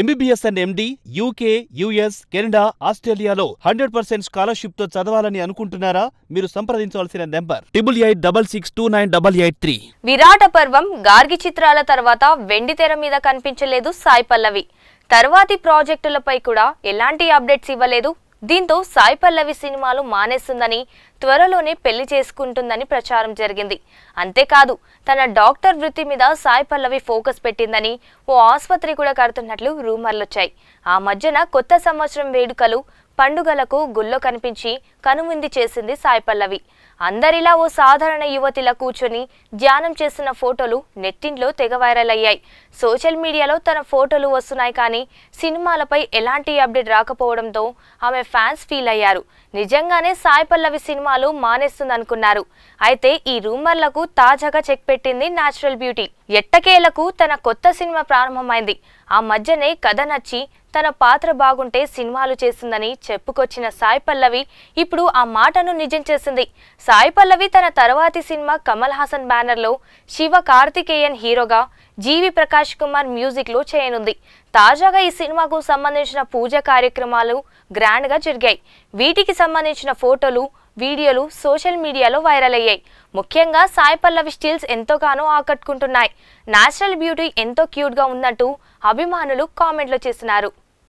MBBS and MD UK US Canada ఆస్ట్రేలియాలో hundred percent scholarship తో చదవాలని అనుకుంటున్నారా మీరు సంప్రదించవలసిన number triple eight double six two nine double eight three Virata Parvam Gargi చిత్రాల తర్వాత వెండి తెర మీద కనిపించలేదు సాయి పల్లవి తర్వాతి ప్రాజెక్టులపై కూడా ఎలాంటి అప్డేట్స్ ఇవ్వలేదు దీంతో సాయి పల్లవి సినిమాలు మానేస్తుందని త్వరలోనే పెళ్లి చేసుకుంటుందని ప్రచారం జరిగింది అంతేకాదు తన డాక్టర్ వృత్తి మీద సాయి పల్లవి ఫోకస్ పెట్టిందని ఓ ఆసుపత్రి కూడా కడుతున్నట్లు రూమర్లొచ్చాయి ఆ మధ్యన కొత్త సంవత్సరం వేడుకలు పండుగలకు గుల్లో కనిపించి కనుముంది చేసింది సాయి పల్లవి అందరిలా ఓ సాధారణ యువతిలా కూర్చొని ధ్యానం చేసిన ఫోటోలు నెట్టింట్లో తెగ వైరల్ అయ్యాయి సోషల్ మీడియాలో తన ఫోటోలు వస్తున్నాయి కానీ సినిమాలపై ఎలాంటి అప్డేట్ రాకపోవడంతో ఆమె ఫ్యాన్స్ ఫీల్ అయ్యారు నిజంగానే సాయి పల్లవి సినిమాలు మానేస్తుందనుకున్నారు అయితే ఈ రూమర్లకు తాజాగా చెక్ పెట్టింది న్యాచురల్ బ్యూటీ ఎట్టకేలకు తన కొత్త సినిమా ప్రారంభమైంది ఆ మధ్యనే కథ నచ్చి తన పాత్ర బాగుంటే సినిమాలు చేసిందని చెప్పుకొచ్చిన సాయి పల్లవి ఇప్పుడు ఆ మాటను నిజం చేసింది సాయి పల్లవి తన తర్వాతి సినిమా కమల్ హాసన్ బ్యానర్లో శివ కార్తికేయన్ హీరోగా జీవి ప్రకాష్ కుమార్ మ్యూజిక్లో చేయనుంది తాజాగా ఈ సినిమాకు సంబంధించిన పూజ కార్యక్రమాలు గ్రాండ్గా జరిగాయి వీటికి సంబంధించిన ఫోటోలు వీడియోలు సోషల్ మీడియాలో వైరల్ అయ్యాయి ముఖ్యంగా సాయి పల్లవి స్టిల్స్ ఎంతోగానో ఆకట్టుకుంటున్నాయి నేచురల్ బ్యూటీ ఎంతో క్యూట్గా ఉందంటూ అభిమానులు కామెంట్లు చేస్తున్నారు